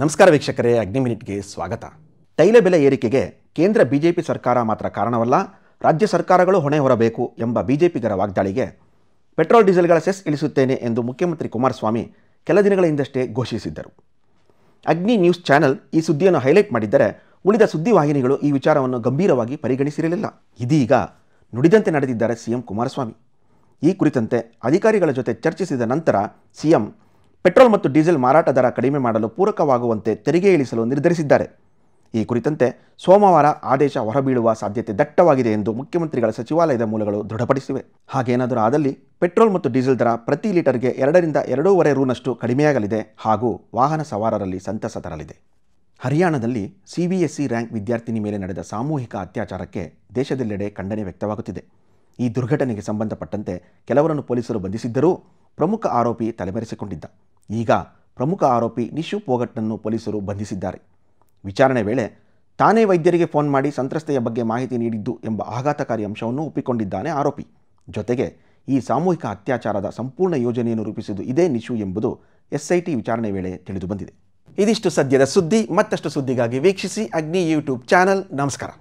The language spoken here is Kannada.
ನಮಸ್ಕಾರ ವೀಕ್ಷಕರೇ ಅಗ್ನಿ ಮಿನಿಟ್ಗೆ ಸ್ವಾಗತ ತೈಲ ಬೆಲೆ ಏರಿಕೆಗೆ ಕೇಂದ್ರ ಬಿಜೆಪಿ ಸರ್ಕಾರ ಮಾತ್ರ ಕಾರಣವಲ್ಲ ರಾಜ್ಯ ಸರ್ಕಾರಗಳು ಹೊಣೆ ಹೊರಬೇಕು ಎಂಬ ಬಿಜೆಪಿಗರ ವಾಗ್ದಾಳಿಗೆ ಪೆಟ್ರೋಲ್ ಡೀಸೆಲ್ಗಳ ಸೆಸ್ ಇಳಿಸುತ್ತೇನೆ ಎಂದು ಮುಖ್ಯಮಂತ್ರಿ ಕುಮಾರಸ್ವಾಮಿ ಕೆಲ ದಿನಗಳ ಹಿಂದಷ್ಟೇ ಘೋಷಿಸಿದ್ದರು ಅಗ್ನಿ ನ್ಯೂಸ್ ಚಾನೆಲ್ ಈ ಸುದ್ದಿಯನ್ನು ಹೈಲೈಟ್ ಮಾಡಿದ್ದರೆ ಉಳಿದ ಸುದ್ದಿವಾಹಿನಿಗಳು ಈ ವಿಚಾರವನ್ನು ಗಂಭೀರವಾಗಿ ಪರಿಗಣಿಸಿರಲಿಲ್ಲ ಇದೀಗ ನುಡಿದಂತೆ ನಡೆದಿದ್ದಾರೆ ಸಿಎಂ ಕುಮಾರಸ್ವಾಮಿ ಈ ಕುರಿತಂತೆ ಅಧಿಕಾರಿಗಳ ಜೊತೆ ಚರ್ಚಿಸಿದ ನಂತರ ಸಿಎಂ ಪೆಟ್ರೋಲ್ ಮತ್ತು ಡೀಸೆಲ್ ಮಾರಾಟ ದರ ಕಡಿಮೆ ಮಾಡಲು ಪೂರಕವಾಗುವಂತೆ ತೆರಿಗೆ ಇಳಿಸಲು ನಿರ್ಧರಿಸಿದ್ದಾರೆ ಈ ಕುರಿತಂತೆ ಸೋಮವಾರ ಆದೇಶ ಹೊರಬೀಳುವ ಸಾಧ್ಯತೆ ದಟ್ಟವಾಗಿದೆ ಎಂದು ಮುಖ್ಯಮಂತ್ರಿಗಳ ಸಚಿವಾಲಯದ ಮೂಲಗಳು ದೃಢಪಡಿಸಿವೆ ಹಾಗೇನಾದರೂ ಆದಲ್ಲಿ ಪೆಟ್ರೋಲ್ ಮತ್ತು ಡೀಸೆಲ್ ದರ ಪ್ರತಿ ಲೀಟರ್ಗೆ ಎರಡರಿಂದ ಎರಡೂವರೆ ರೂನಷ್ಟು ಕಡಿಮೆಯಾಗಲಿದೆ ಹಾಗೂ ವಾಹನ ಸವಾರರಲ್ಲಿ ಸಂತಸ ತರಲಿದೆ ಹರಿಯಾಣದಲ್ಲಿ ಸಿಬಿಎಸ್ಇ ರ್ಯಾಂಕ್ ವಿದ್ಯಾರ್ಥಿನಿ ಮೇಲೆ ನಡೆದ ಸಾಮೂಹಿಕ ಅತ್ಯಾಚಾರಕ್ಕೆ ದೇಶದೆಲ್ಲೆಡೆ ಖಂಡನೆ ವ್ಯಕ್ತವಾಗುತ್ತಿದೆ ಈ ದುರ್ಘಟನೆಗೆ ಸಂಬಂಧಪಟ್ಟಂತೆ ಕೆಲವರನ್ನು ಪೊಲೀಸರು ಬಂಧಿಸಿದ್ದರೂ ಪ್ರಮುಖ ಆರೋಪಿ ತಲೆಮರೆಸಿಕೊಂಡಿದ್ದ ಈಗ ಪ್ರಮುಖ ಆರೋಪಿ ನಿಶು ಪೋಗಟ್ನನ್ನು ಪೊಲೀಸರು ಬಂಧಿಸಿದ್ದಾರೆ ವಿಚಾರಣೆ ವೇಳೆ ತಾನೇ ವೈದ್ಯರಿಗೆ ಫೋನ್ ಮಾಡಿ ಸಂತ್ರಸ್ತೆಯ ಬಗ್ಗೆ ಮಾಹಿತಿ ನೀಡಿದ್ದು ಎಂಬ ಆಘಾತಕಾರಿ ಅಂಶವನ್ನು ಒಪ್ಪಿಕೊಂಡಿದ್ದಾನೆ ಆರೋಪಿ ಜೊತೆಗೆ ಈ ಸಾಮೂಹಿಕ ಅತ್ಯಾಚಾರದ ಸಂಪೂರ್ಣ ಯೋಜನೆಯನ್ನು ರೂಪಿಸಿದ್ದು ಇದೇ ನಿಶು ಎಂಬುದು ಎಸ್ಐಟಿ ವಿಚಾರಣೆ ವೇಳೆ ತಿಳಿದುಬಂದಿದೆ ಇದಿಷ್ಟು ಸದ್ಯದ ಸುದ್ದಿ ಮತ್ತಷ್ಟು ಸುದ್ದಿಗಾಗಿ ವೀಕ್ಷಿಸಿ ಅಗ್ನಿ ಯೂಟ್ಯೂಬ್ ಚಾನಲ್ ನಮಸ್ಕಾರ